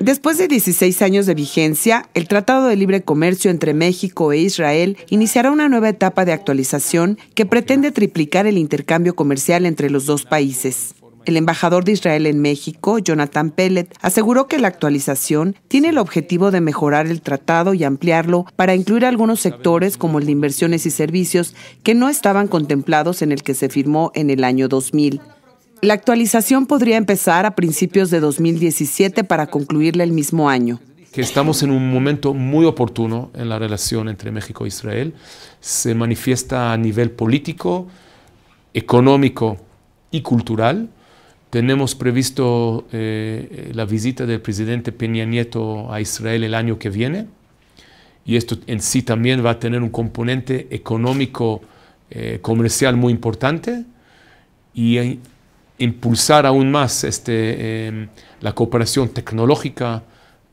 Después de 16 años de vigencia, el Tratado de Libre Comercio entre México e Israel iniciará una nueva etapa de actualización que pretende triplicar el intercambio comercial entre los dos países. El embajador de Israel en México, Jonathan Pellet, aseguró que la actualización tiene el objetivo de mejorar el tratado y ampliarlo para incluir algunos sectores como el de inversiones y servicios que no estaban contemplados en el que se firmó en el año 2000. La actualización podría empezar a principios de 2017 para concluirla el mismo año que estamos en un momento muy oportuno en la relación entre México e Israel. Se manifiesta a nivel político, económico y cultural. Tenemos previsto eh, la visita del presidente Peña Nieto a Israel el año que viene y esto en sí también va a tener un componente económico, eh, comercial muy importante y eh, impulsar aún más este, em, la cooperación tecnológica,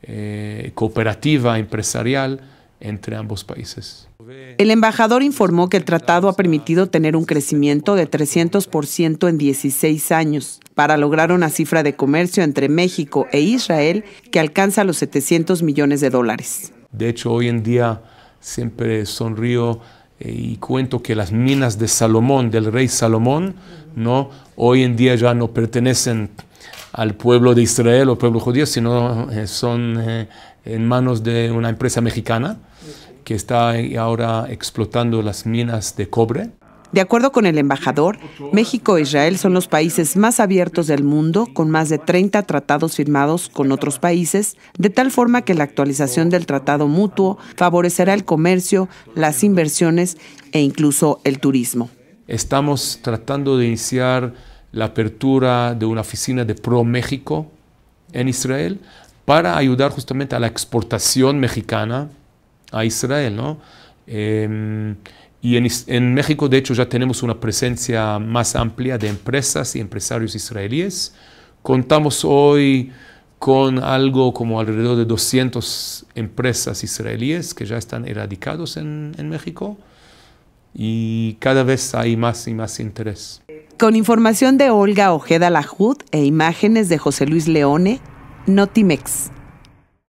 eh, cooperativa, empresarial entre ambos países. El embajador informó que el tratado ha permitido tener un crecimiento de 300% en 16 años, para lograr una cifra de comercio entre México e Israel que alcanza los 700 millones de dólares. De hecho, hoy en día siempre sonrío eh, y cuento que las minas de Salomón, del rey Salomón, ¿no? hoy en día ya no pertenecen al pueblo de Israel o pueblo judío, sino eh, son eh, en manos de una empresa mexicana que está ahora explotando las minas de cobre. De acuerdo con el embajador, México e Israel son los países más abiertos del mundo, con más de 30 tratados firmados con otros países, de tal forma que la actualización del tratado mutuo favorecerá el comercio, las inversiones e incluso el turismo. Estamos tratando de iniciar la apertura de una oficina de Pro México en Israel para ayudar justamente a la exportación mexicana a Israel, ¿no? Em, y en, México, de hecho, ya tenemos una presencia más amplia de empresas y empresarios israelíes. Contamos hoy con algo como alrededor de 200 empresas israelíes que ya están erradicados en México y cada vez hay más y más interés. Con información de Olga Ojeda Lajud e imágenes de José Luis Leone, Notimex.